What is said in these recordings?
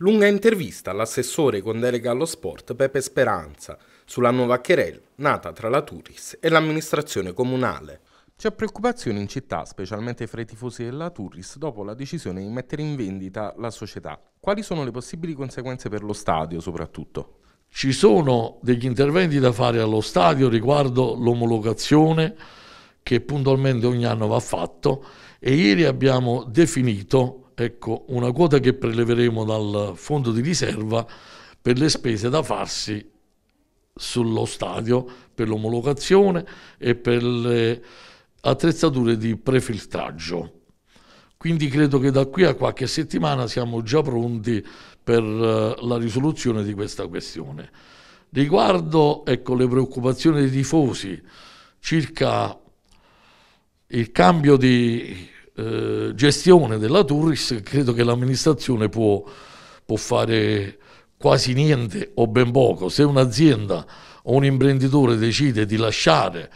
Lunga intervista all'assessore con delega allo sport Pepe Speranza sulla nuova querela nata tra la Turris e l'amministrazione comunale. C'è preoccupazione in città, specialmente fra i tifosi della Turris, dopo la decisione di mettere in vendita la società. Quali sono le possibili conseguenze per lo stadio soprattutto? Ci sono degli interventi da fare allo stadio riguardo l'omologazione che puntualmente ogni anno va fatto e ieri abbiamo definito ecco, una quota che preleveremo dal fondo di riserva per le spese da farsi sullo stadio per l'omologazione e per le attrezzature di prefiltraggio. Quindi credo che da qui a qualche settimana siamo già pronti per eh, la risoluzione di questa questione. Riguardo ecco, le preoccupazioni dei tifosi circa il cambio di eh, gestione della Turris, credo che l'amministrazione può, può fare quasi niente o ben poco. Se un'azienda o un imprenditore decide di lasciare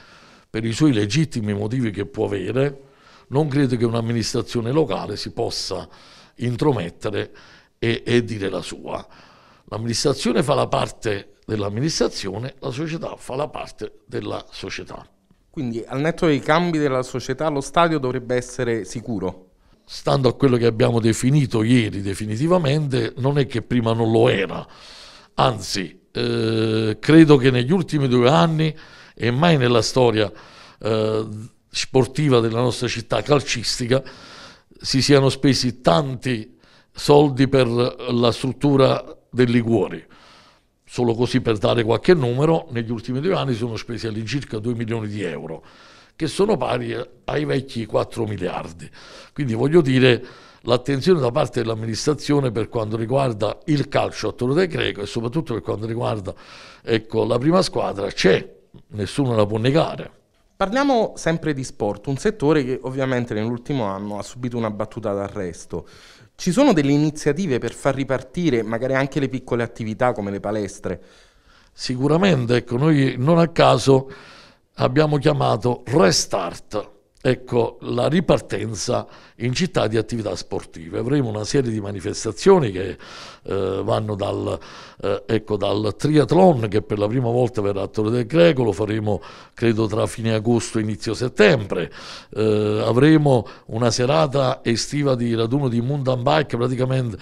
per i suoi legittimi motivi che può avere, non credo che un'amministrazione locale si possa intromettere e, e dire la sua. L'amministrazione fa la parte dell'amministrazione, la società fa la parte della società. Quindi al netto dei cambi della società lo stadio dovrebbe essere sicuro? Stando a quello che abbiamo definito ieri definitivamente, non è che prima non lo era. Anzi, eh, credo che negli ultimi due anni e mai nella storia eh, sportiva della nostra città calcistica si siano spesi tanti soldi per la struttura del liguori. Solo così per dare qualche numero, negli ultimi due anni sono spesi all'incirca 2 milioni di euro, che sono pari ai vecchi 4 miliardi. Quindi voglio dire l'attenzione da parte dell'amministrazione per quanto riguarda il calcio a Torre del Greco e soprattutto per quanto riguarda ecco, la prima squadra c'è, nessuno la può negare. Parliamo sempre di sport, un settore che ovviamente nell'ultimo anno ha subito una battuta d'arresto. Ci sono delle iniziative per far ripartire magari anche le piccole attività come le palestre? Sicuramente, ecco, noi non a caso abbiamo chiamato Restart ecco, la ripartenza in città di attività sportive. Avremo una serie di manifestazioni che eh, vanno dal, eh, ecco, dal, triathlon che per la prima volta verrà a Torre del Greco, lo faremo credo tra fine agosto e inizio settembre, eh, avremo una serata estiva di raduno di mountain bike praticamente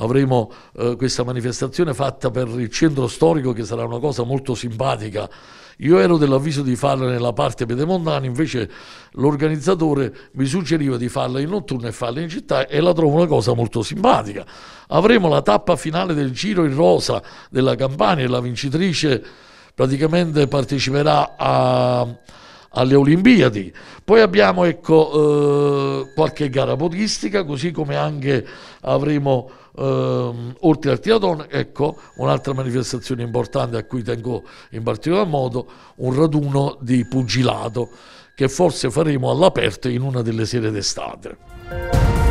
avremo eh, questa manifestazione fatta per il centro storico che sarà una cosa molto simpatica. Io ero dell'avviso di farla nella parte pedemontana, invece l'organizzatore mi suggeriva di farla in notturna e farla in città e la trovo una cosa molto simpatica. Avremo la tappa finale del giro in rosa della Campania e la vincitrice praticamente parteciperà a alle Olimpiadi. Poi abbiamo ecco, eh, qualche gara podistica, così come anche avremo ehm, oltre al triathlon, ecco, un'altra manifestazione importante a cui tengo in particolar modo, un raduno di pugilato che forse faremo all'aperto in una delle sere d'estate.